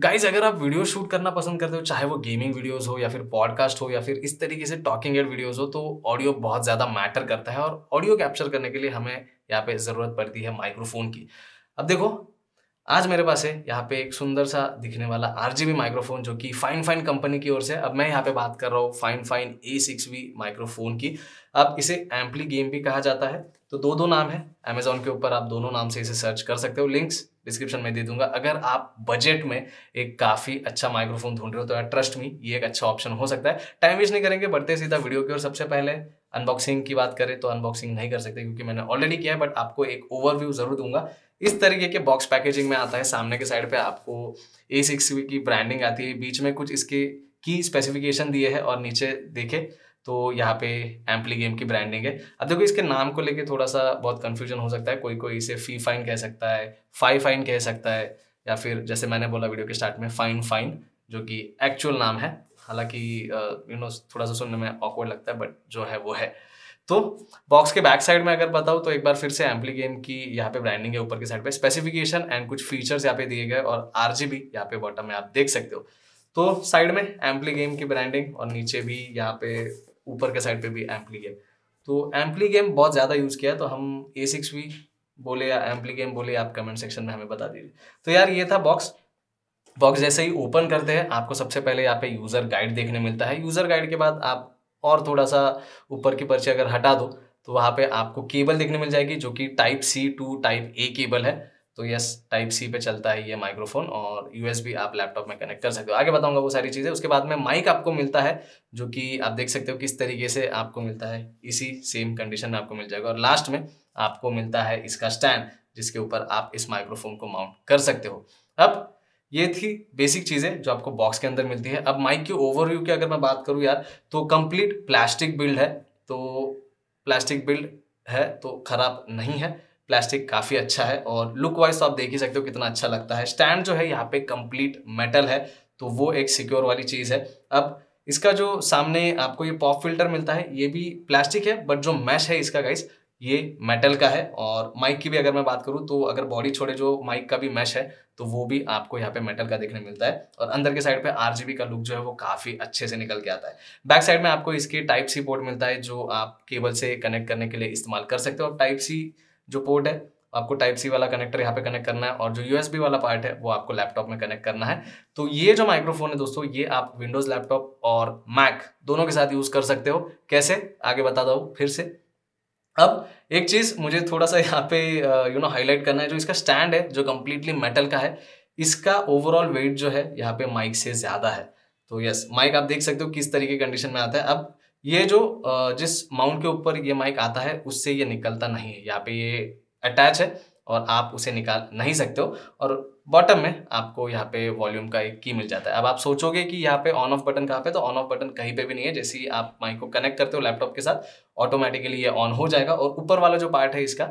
guys अगर आप video shoot करना पसंद करते हो चाहे वो गेमिंग वीडियोस हो या फिर पॉडकास्ट हो या फिर इस तरीके से टॉकिंग एड वीडियोस हो तो ऑडियो बहुत ज़्यादा मैटर करता है और ऑडियो कैप्चर करने के लिए हमें यहाँ पे ज़रूरत पड़ती है माइक्रोफोन की अब देखो आज मेरे पास है यहाँ पे एक सुंदर सा दिखने वाला आर माइक्रोफोन जो कि फाइन फाइन कंपनी की ओर से अब मैं यहाँ पे बात कर रहा हूँ fine fine A six microphone की अब इसे एम्पली गेम भी कहा जाता है तो दो दो नाम है अमेजोन के ऊपर आप दोनों नाम से इसे सर्च कर सकते हो लिंक्स डिस्क्रिप्शन में दे दूंगा अगर आप बजट में एक काफ़ी अच्छा माइक्रोफोन ढूंढ रहे हो तो यार ट्रस्ट मी ये एक अच्छा ऑप्शन हो सकता है टाइम वेस्ट नहीं करेंगे बढ़ते सीधा वीडियो की और सबसे पहले अनबॉक्सिंग की बात करें तो अनबॉक्सिंग नहीं कर सकते क्योंकि मैंने ऑलरेडी किया है बट आपको एक ओवरव्यू जरूर दूंगा इस तरीके के बॉक्स पैकेजिंग में आता है सामने के साइड पे आपको ए सिक्स की ब्रांडिंग आती है बीच में कुछ इसके की स्पेसिफिकेशन दिए है और नीचे देखे तो यहाँ पे एम्पली गेम की ब्रांडिंग है अब देखो इसके नाम को लेके थोड़ा सा बहुत कन्फ्यूजन हो सकता है कोई कोई इसे फी फाइन कह सकता है फाई फाइन कह सकता है या फिर जैसे मैंने बोला वीडियो के स्टार्ट में फाइन फाइन जो कि एक्चुअल नाम है हालांकि यू नो थोड़ा सा सुनने में ऑकवर्ड लगता है बट जो है वो है तो बॉक्स के बैक साइड में अगर बताऊँ तो एक बार फिर से एम्पली गेम की यहाँ पे ब्रांडिंग है ऊपर की साइड पे स्पेसिफिकेशन एंड कुछ फीचर्स यहाँ पे दिए गए और आर जी बी यहाँ पे बॉटम में आप देख सकते हो तो साइड में एम्पली गेम की ब्रांडिंग और नीचे भी यहाँ पे ऊपर के साइड पे भी एम्पली गेम तो एम्पली गेम बहुत ज़्यादा यूज़ किया तो हम ए सिक्स भी बोले या एम्पली गेम बोले आप कमेंट सेक्शन में हमें बता दीजिए तो यार ये था बॉक्स बॉक्स जैसे ही ओपन करते हैं आपको सबसे पहले यहाँ पे यूज़र गाइड देखने मिलता है यूज़र गाइड के बाद आप और थोड़ा सा ऊपर की पर्ची अगर हटा दो तो वहाँ पे आपको केबल देखने मिल जाएगी जो कि type C to type A cable है तो यस टाइप सी पे चलता है ये माइक्रोफोन और यूएसबी आप लैपटॉप में कनेक्ट कर सकते हो आगे बताऊंगा वो सारी चीज़ें उसके बाद में माइक आपको मिलता है जो कि आप देख सकते हो किस तरीके से आपको मिलता है इसी सेम कंडीशन में आपको मिल जाएगा और लास्ट में आपको मिलता है इसका स्टैंड जिसके ऊपर आप इस माइक्रोफोन को माउंट कर सकते हो अब ये थी बेसिक चीज़ें जो आपको बॉक्स के अंदर मिलती है अब माइक के ओवरव्यू की अगर मैं बात करूँ यार तो कंप्लीट प्लास्टिक बिल्ड है तो प्लास्टिक बिल्ड है तो ख़राब नहीं है प्लास्टिक काफ़ी अच्छा है और लुक वाइज तो आप देख ही सकते हो कितना अच्छा लगता है स्टैंड जो है यहाँ पे कंप्लीट मेटल है तो वो एक सिक्योर वाली चीज़ है अब इसका जो सामने आपको ये पॉप फिल्टर मिलता है ये भी प्लास्टिक है बट जो मैश है इसका गाइस ये मेटल का है और माइक की भी अगर मैं बात करूँ तो अगर बॉडी छोड़े जो माइक का भी मैश है तो वो भी आपको यहाँ पे मेटल का देखने मिलता है और अंदर के साइड पे आर का लुक जो है वो काफ़ी अच्छे से निकल के आता है बैक साइड में आपको इसके टाइप सी पोर्ट मिलता है जो आप केबल से कनेक्ट करने के लिए इस्तेमाल कर सकते हो और टाइप सी जो पोर्ट है आपको टाइप सी वाला कनेक्टर यहाँ पे कनेक्ट करना है और जो यूएसबी वाला पार्ट है वो आपको लैपटॉप में कनेक्ट करना है तो ये जो माइक्रोफोन है दोस्तों ये आप विंडोज लैपटॉप और मैक दोनों के साथ यूज कर सकते हो कैसे आगे बता दो फिर से अब एक चीज मुझे थोड़ा सा यहाँ पे यू नो हाईलाइट करना है जो इसका स्टैंड है जो कम्प्लीटली मेटल का है इसका ओवरऑल वेट जो है यहाँ पे माइक से ज्यादा है तो यस माइक आप देख सकते हो किस तरीके की कंडीशन में आता है अब ये जो जिस माउंट के ऊपर ये माइक आता है उससे ये निकलता नहीं है यहाँ पे ये अटैच है और आप उसे निकाल नहीं सकते हो और बॉटम में आपको यहाँ पे वॉल्यूम का एक की मिल जाता है अब आप सोचोगे कि यहाँ पे ऑन ऑफ बटन कहाँ पे तो ऑन ऑफ बटन कहीं पे भी नहीं है जैसे ही आप माइक को कनेक्ट करते हो लैपटॉप के साथ ऑटोमेटिकली ये ऑन हो जाएगा और ऊपर वाला जो पार्ट है इसका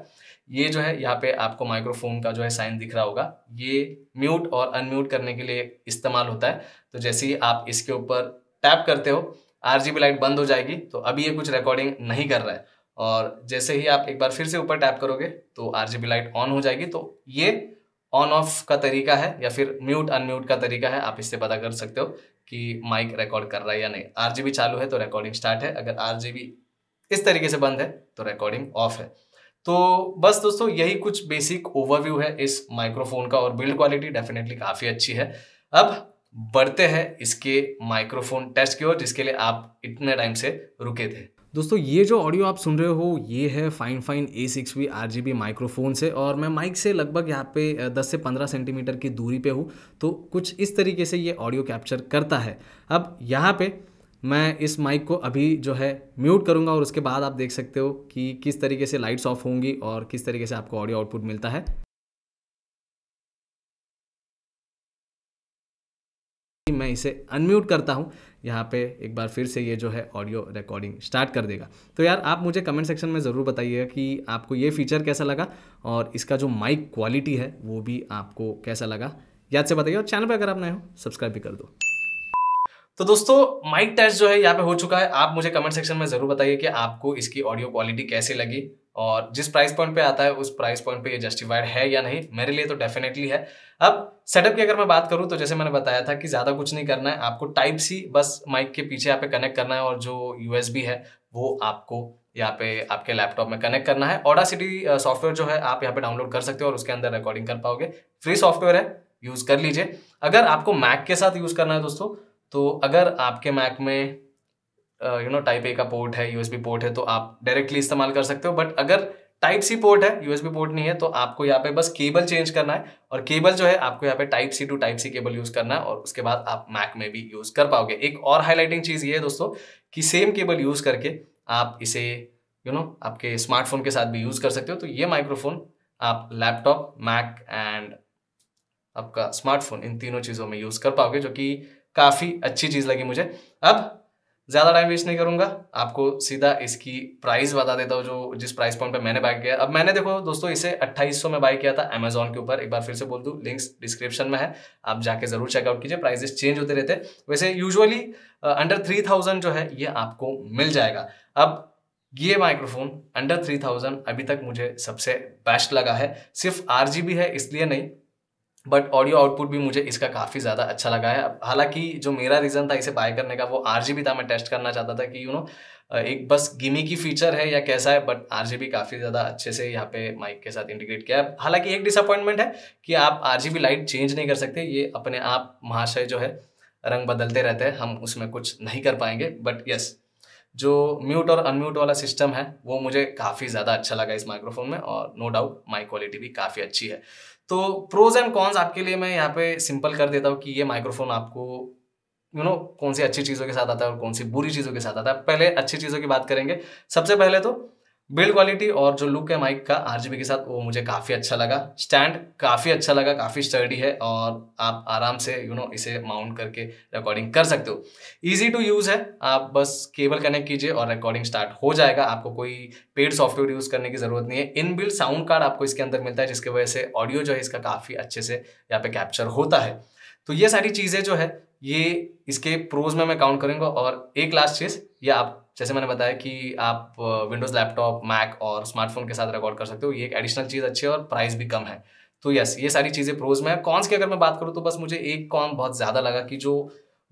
ये जो है यहाँ पे आपको माइक्रोफोन का जो है साइन दिख रहा होगा ये म्यूट और अनम्यूट करने के लिए इस्तेमाल होता है तो जैसे ही आप इसके ऊपर टैप करते हो आरजीबी लाइट बंद हो जाएगी तो अभी ये कुछ रिकॉर्डिंग नहीं कर रहा है और जैसे ही आप एक बार फिर से ऊपर टैप करोगे तो आर लाइट ऑन हो जाएगी तो ये ऑन ऑफ का तरीका है या फिर म्यूट अनम्यूट का तरीका है आप इससे पता कर सकते हो कि माइक रिकॉर्ड कर रहा है या नहीं आर चालू है तो रिकॉर्डिंग स्टार्ट है अगर आर इस तरीके से बंद है तो रिकॉर्डिंग ऑफ है तो बस दोस्तों यही कुछ बेसिक ओवरव्यू है इस माइक्रोफोन का और बिल्ड क्वालिटी डेफिनेटली काफ़ी अच्छी है अब बढ़ते हैं इसके माइक्रोफोन टेस्ट की ओर जिसके लिए आप इतने टाइम से रुके थे दोस्तों ये जो ऑडियो आप सुन रहे हो ये है fine fine A six V R G B microphone से और मैं माइक से लगभग यहाँ पे 10 से 15 सेंटीमीटर की दूरी पे हूँ तो कुछ इस तरीके से ये ऑडियो कैप्चर करता है अब यहाँ पे मैं इस माइक को अभी जो है म्यूट करूँगा और उसके बाद आप देख सकते हो कि किस तरीके से लाइट्स ऑफ होंगी और किस तरीके से आपको ऑडियो आउटपुट मिलता है मैं इसे अनम्यूट करता हूँ यहाँ पे एक बार फिर से ये जो है ऑडियो रिकॉर्डिंग स्टार्ट कर देगा तो यार आप मुझे कमेंट सेक्शन में ज़रूर बताइएगा कि आपको ये फीचर कैसा लगा और इसका जो माइक क्वालिटी है वो भी आपको कैसा लगा याद से बताइए और चैनल पर अगर आप नए हो सब्सक्राइब भी कर दो तो दोस्तों माइक टेस्ट जो है यहाँ पे हो चुका है आप मुझे कमेंट सेक्शन में ज़रूर बताइए कि आपको इसकी ऑडियो क्वालिटी कैसी लगी और जिस प्राइस पॉइंट पे आता है उस प्राइस पॉइंट पे ये जस्टिफाइड है या नहीं मेरे लिए तो डेफिनेटली है अब सेटअप की अगर मैं बात करूँ तो जैसे मैंने बताया था कि ज़्यादा कुछ नहीं करना है आपको टाइप सी बस माइक के पीछे यहाँ पे कनेक्ट करना है और जो यू है वो आपको यहाँ पे आपके लैपटॉप में कनेक्ट करना है ऑडा सॉफ्टवेयर जो है आप यहाँ पे डाउनलोड कर सकते हो और उसके अंदर रिकॉर्डिंग कर पाओगे फ्री सॉफ्टवेयर है यूज़ कर लीजिए अगर आपको मैक के साथ यूज़ करना है दोस्तों तो अगर आपके मैक में यू नो टाइप ए का पोर्ट है यूएसबी पोर्ट है तो आप डायरेक्टली इस्तेमाल कर सकते हो बट अगर टाइप सी पोर्ट है यूएसबी पोर्ट नहीं है तो आपको यहाँ पे बस केबल चेंज करना है और केबल जो है आपको यहाँ पे type C to type C cable use करना है और उसके बाद आप मैक में भी यूज कर पाओगे एक और हाईलाइटिंग चीज ये है दोस्तों कि सेम केबल यूज करके आप इसे यू you नो know, आपके स्मार्टफोन के साथ भी यूज कर सकते हो तो ये माइक्रोफोन आप लैपटॉप मैक एंड आपका स्मार्टफोन इन तीनों चीजों में यूज कर पाओगे जो कि काफी अच्छी चीज लगी मुझे अब ज़्यादा टाइम वेस्ट नहीं करूँगा आपको सीधा इसकी प्राइस बता देता हूँ जो जिस प्राइस पॉइंट पे मैंने बाय किया अब मैंने देखो दोस्तों इसे 2800 में बाई किया था अमेजोन के ऊपर एक बार फिर से बोल दूँ लिंक्स डिस्क्रिप्शन में है आप जाके ज़रूर चेकआउट कीजिए प्राइजेस चेंज होते रहते वैसे यूजअली अंडर थ्री जो है ये आपको मिल जाएगा अब ये माइक्रोफोन अंडर थ्री अभी तक मुझे सबसे बेस्ट लगा है सिर्फ आर है इसलिए नहीं बट ऑडियो आउटपुट भी मुझे इसका काफ़ी ज़्यादा अच्छा लगा है हालांकि जो मेरा रीज़न था इसे बाय करने का वो आर था मैं टेस्ट करना चाहता था कि यू you नो know, एक बस गिमी की फीचर है या कैसा है बट आर काफ़ी ज़्यादा अच्छे से यहाँ पे माइक के साथ इंटीग्रेट किया है हालांकि एक डिसअपॉइंटमेंट है कि आप आर लाइट चेंज नहीं कर सकते ये अपने आप महाशय जो है रंग बदलते रहते हैं हम उसमें कुछ नहीं कर पाएंगे बट यस जो म्यूट और अनम्यूट वाला सिस्टम है वो मुझे काफ़ी ज़्यादा अच्छा लगा इस माइक्रोफोन में और नो डाउट माइक क्वालिटी भी काफ़ी अच्छी है तो प्रोज एंड कॉन्स आपके लिए मैं यहाँ पे सिंपल कर देता हूँ कि ये माइक्रोफोन आपको यू you नो know, कौन सी अच्छी चीज़ों के साथ आता है और कौन सी बुरी चीज़ों के साथ आता है पहले अच्छी चीज़ों की बात करेंगे सबसे पहले तो बिल्ड क्वालिटी और जो लुक है माइक का आरजीबी के साथ वो मुझे काफ़ी अच्छा लगा स्टैंड काफ़ी अच्छा लगा काफ़ी स्टर्डी है और आप आराम से यू you नो know, इसे माउंट करके रिकॉर्डिंग कर सकते हो इजी टू यूज़ है आप बस केबल कनेक्ट कीजिए और रिकॉर्डिंग स्टार्ट हो जाएगा आपको कोई पेड सॉफ्टवेयर यूज़ करने की ज़रूरत नहीं है इन बिल्ड साउंड कार्ड आपको इसके अंदर मिलता है जिसकी वजह से ऑडियो जो है इसका काफ़ी अच्छे से यहाँ पे कैप्चर होता है तो ये सारी चीज़ें जो है ये इसके प्रोज में मैं काउंट करूँगा और एक लास्ट चीज़ ये आप जैसे मैंने बताया कि आप विंडोज़ लैपटॉप मैक और स्मार्टफोन के साथ रिकॉर्ड कर सकते हो ये एक एडिशनल चीज़ अच्छी है और प्राइस भी कम है तो यस ये सारी चीज़ें प्रोज में है कॉन्स की अगर मैं बात करूँ तो बस मुझे एक कॉन बहुत ज़्यादा लगा कि जो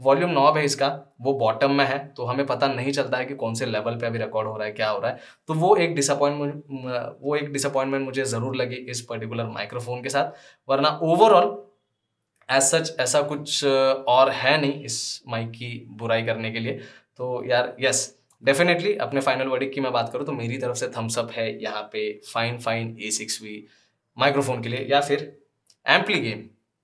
वॉल्यूम नॉब है इसका वो बॉटम में है तो हमें पता नहीं चलता है कि कौन से लेवल पे अभी रिकॉर्ड हो रहा है क्या हो रहा है तो वो एक डिसअपॉइंटमेंट वो एक डिसअपॉइंटमेंट मुझे ज़रूर लगी इस पर्टिकुलर माइक्रोफोन के साथ वरना ओवरऑल एज सच ऐसा कुछ और है नहीं इस माइक की बुराई करने के लिए तो यार यस डेफिनेटली अपने फाइनल वर्डिक की मैं बात करूँ तो मेरी तरफ से थम्सअप है यहाँ पे fine fine A six V microphone के लिए या फिर एम्पली गेम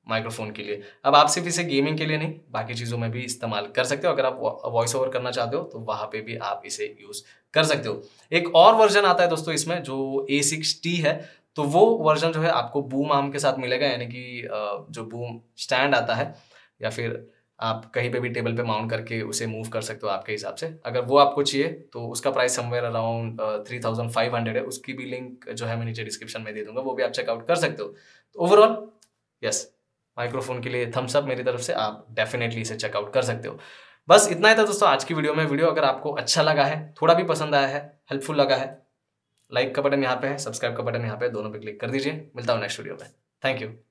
माइक्रोफोन के लिए अब आप सिर्फ इसे गेमिंग के लिए नहीं बाकी चीज़ों में भी इस्तेमाल कर सकते हो अगर आप वॉइस ओवर करना चाहते हो तो वहाँ पे भी आप इसे यूज़ कर सकते हो एक और वर्जन आता है दोस्तों इसमें जो ए सिक्स टी है तो वो वर्जन जो है आपको बूम आर्म के साथ मिलेगा यानी कि जो बूम स्टैंड आता है या फिर आप कहीं पे भी टेबल पे माउंट करके उसे मूव कर सकते हो आपके हिसाब से अगर वो आपको चाहिए तो उसका price somewhere around three thousand five hundred है उसकी भी लिंक जो है मैं नीचे डिस्क्रिप्शन में दे दूंगा वो भी आप चेकआउट कर सकते हो ओवरऑल यस माइक्रोफोन के लिए थम्स अप मेरी तरफ से आप डेफिनेटली इसे चेकआउट कर सकते हो बस इतना ही था दोस्तों आज की वीडियो में वीडियो अगर आपको अच्छा लगा है थोड़ा भी पसंद आया है हेल्पफुल लगा है लाइक का बटन यहाँ पे है सब्सक्राइब का बटन यहाँ पे दोनों पे क्लिक कर दीजिए मिलता हूँ नेक्स्ट वीडियो में थैंक यू